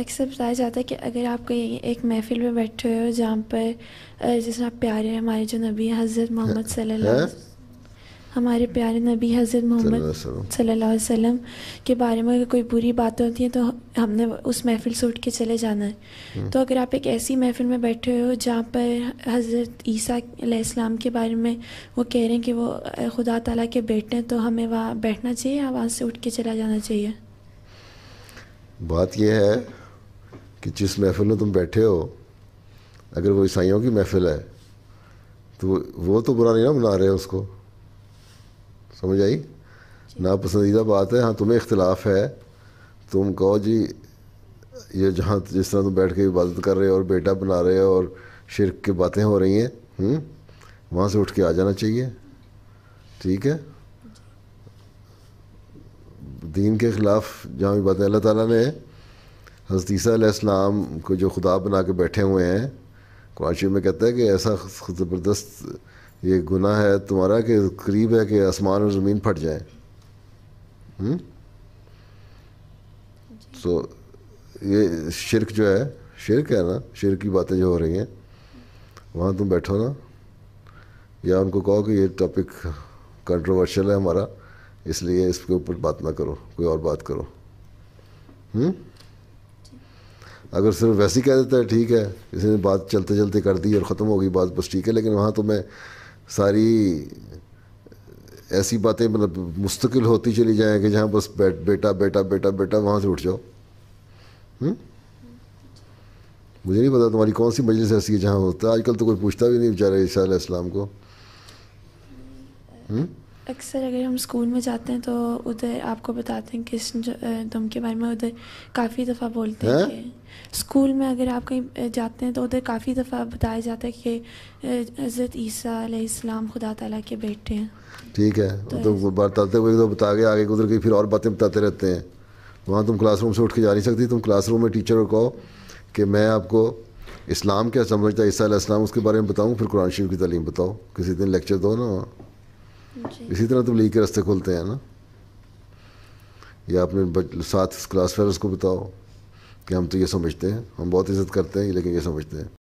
अक्सर बताया जाता है कि अगर आप कहीं एक महफिल में बैठे हुए हो जहाँ पर जिसमें आप प्यारे हमारे जो नबी हज़रत मोहम्मद हमारे प्यारे नबी हज़रत मोहम्मद सल्लल्लाहु अलैहि वसल्लम के बारे में अगर कोई बुरी बातें होती हैं तो हमने उस महफिल से उठ के चले जाना है हम्म। तो अगर आप एक ऐसी महफिल में बैठे हो जहाँ पर हज़रत ईसा इस्लाम के बारे में वो कह रहे हैं कि वो खुदा तला के बेटे हैं तो हमें वहाँ बैठना चाहिए या वहाँ से उठ के चला जाना चाहिए बात यह है कि जिस महफिल में तुम बैठे हो अगर वो ईसाइयों की महफिल है तो वो तो बुरा नहीं ना बना रहे उसको समझ आई नापसंदीदा बात है हाँ तुम्हें इख्तलाफ है तुम कहो जी ये जहाँ जिस तरह तुम बैठ के इबादत कर रहे हो और बेटा बना रहे हो और शिरक की बातें हो रही हैं हम्म, वहाँ से उठ के आ जाना चाहिए ठीक है दीन के ख़िलाफ़ जहाँ भी बातें अल्लाह ताला ने हज़रत को जो खुदा बना के बैठे हुए हैं कुरान में कहता है कि ऐसा ज़बरदस्त ये गुनाह है तुम्हारा कि करीब है कि आसमान और ज़मीन फट जाए तो हम्म? ये शिरक जो है शिरक है ना शिरक की बातें जो हो रही हैं वहाँ तुम बैठो ना या उनको कहो कि ये टॉपिक कंट्रोवर्शियल है हमारा इसलिए इसके ऊपर बात ना करो कोई और बात करो हम्म अगर सिर्फ वैसे ही कह देता है ठीक है इसने बात चलते चलते कर दी और ख़त्म हो गई बात बस ठीक है लेकिन वहाँ तो मैं सारी ऐसी बातें मतलब मुस्तकिल होती चली जाएँ कि जहाँ बस बेट, बेटा बेटा बेटा बेटा वहाँ से उठ जाओ हुँ? मुझे नहीं पता तुम्हारी कौन सी मजलिस ऐसी है जहाँ होता है आजकल तो कोई पूछता भी नहीं बेचारा ईसा इस्लाम को हुँ? अक्सर अगर हम स्कूल में जाते हैं तो उधर आपको बताते हैं किस दम के बारे में उधर काफ़ी दफ़ा बोलते हैं स्कूल में अगर आप कहीं जाते हैं तो उधर काफ़ी दफ़ा बताया जाता है कि हज़रत ईसा इस्लाम खुदा तला के बेटे हैं ठीक है तो, तो बताते हुए तो बता के आगे उधर की फिर और बातें बताते रहते हैं वहाँ तुम क्लासरूम से उठ के जा नहीं सकती तुम क्लासरूम में टीचर को कहो कि मैं आपको इस्लाम क्या समझता है ईसा उसके बारे में बताऊँ फिर कुरान शरीफ की तलीम बताओ किसी दिन लेक्चर दो ना इसी तरह तुम लीग के रास्ते खोलते हैं ना या अपने साथ क्लास फेलोज को बताओ कि हम तो ये समझते हैं हम बहुत इज्जत करते हैं लेकिन ये समझते हैं